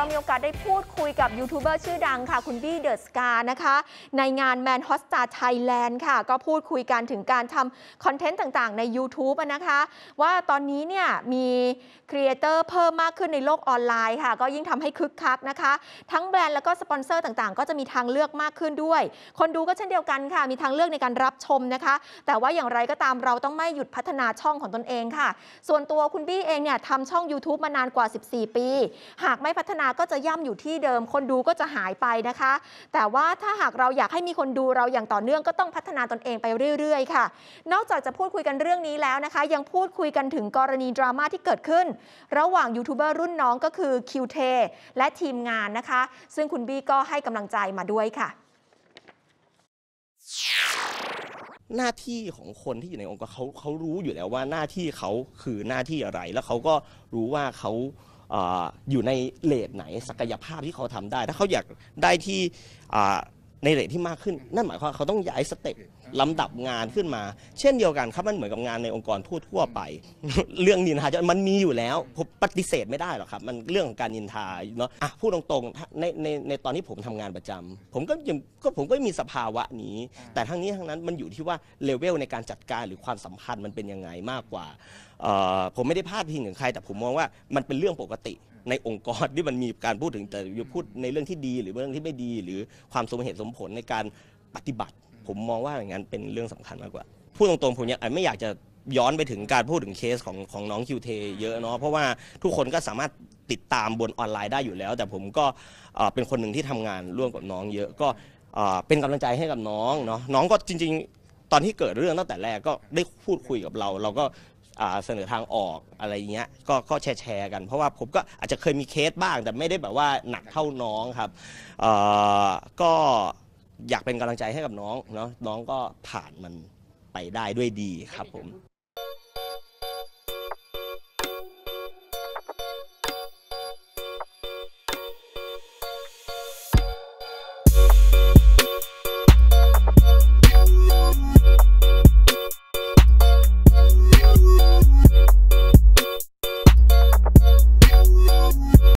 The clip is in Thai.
เรามีโอกาสได้พูดคุยกับยูทูบเบอร์ชื่อดังค่ะคุณบี้เดอะสกานะคะ ในงานแมนฮอสตาไทยแลนด์ค่ะ ก็พูดคุยกันถึงการทำคอนเทนต์ต่างๆ ใน YouTube นะคะ ว่าตอนนี้เนี่ยมีครีเอเตอร์เพิ่มมากขึ้นในโลกออนไลน์ค่ะ ก็ยิ่งทำให้คึกคักนะคะ ทั้งแบรนด์แล้วก็สปอนเซอร์ต่างๆ ก็จะมีทางเลือกมากขึ้นด้วย คนดูก็เช่นเดียวกันค่ะ มีทางเลือกในการรับชมนะคะแต่ว่าอย่างไรก็ตามเราต้องไม่หยุดพัฒนาช่องของตนเองค่ะ ส่วนตัวคุณบี้เองเนี่ยทำช่อง YouTube มานานกว่า 14 ปี หากไม่พัฒนาก็จะย่ำอยู่ที่เดิมคนดูก็จะหายไปนะคะ แต่ว่าถ้าหากเราอยากให้มีคนดูเราอย่างต่อเนื่องก็ต้องพัฒนาตนเองไปเรื่อยๆค่ะ นอกจากจะพูดคุยกันเรื่องนี้แล้วนะคะ ยังพูดคุยกันถึงกรณีดราม่าที่เกิดขึ้นระหว่างยูทูบเบอร์รุ่นน้องก็คือคิวเทและทีมงานนะคะ ซึ่งคุณบี้ก็ให้กำลังใจมาด้วยค่ะ หน้าที่ของคนที่อยู่ในองค์กรเขาเขารู้อยู่แล้วว่าหน้าที่เขาคือหน้าที่อะไรแล้วเขาก็รู้ว่าเขาอยู่ในเลทไหนศักยภาพที่เขาทำได้ถ้าเขาอยากได้ที่ในเลทที่มากขึ้น นั่นหมายความว่าเขาต้องย้ายสเต็ปลำดับงานขึ้นมา เช่นเดียวกันครับมันเหมือนกับงานในองค์กรทั่วๆไป เรื่องนินทาจะมันมีอยู่แล้วผมปฏิเสธไม่ได้หรอกครับ มันเรื่องของการนินทาเนาะพูดตรงๆในในในตอนที่ผมทำงานประจำผมก็ยังก็ผมก็มีสภาวะนี้ แต่ทั้งนี้ทั้งนั้นมันอยู่ที่ว่าเลเวลในการจัดการหรือความสัมพันธ์มันเป็นยังไงมากกว่าผมไม่ได้พาดพิงถึงใคร แต่ผมมองว่ามันเป็นเรื่องปกติในองค์กรที่มันมีการพูดถึงแต่อยู่พูดในเรื่องที่ดี หรือเรื่องที่ไม่ดี หรือความสมเหตุสมผลในการปฏิบัติ ผมมองว่าอย่างนั้นเป็นเรื่องสำคัญมากกว่า พูดตรงๆ ผมยังไม่อยากจะย้อนไปถึงการพูดถึงเคสของของน้องคิวเทเยอะเนาะเพราะว่าทุกคนก็สามารถติดตามบนออนไลน์ได้อยู่แล้ว แต่ผมก็เป็นคนหนึ่งที่ทำงานร่วมกับน้องเยอะก็เเป็นกำลังใจให้กับน้องเนาะน้องก็จริง ๆ ตอนที่เกิดเรื่องตั้งแต่แรกก็ได้พูดคุยกับเราเราก็เสนอทางออกอะไรเงี้ยก็ก็แชร์แชร์กัน เพราะว่าผมก็อาจจะเคยมีเคสบ้าง แต่ไม่ได้แบบว่าหนักเท่าน้องครับ ก็อยากเป็นกำลังใจให้กับน้องเนาะน้องก็ผ่านมันไปได้ด้วยดีครับผม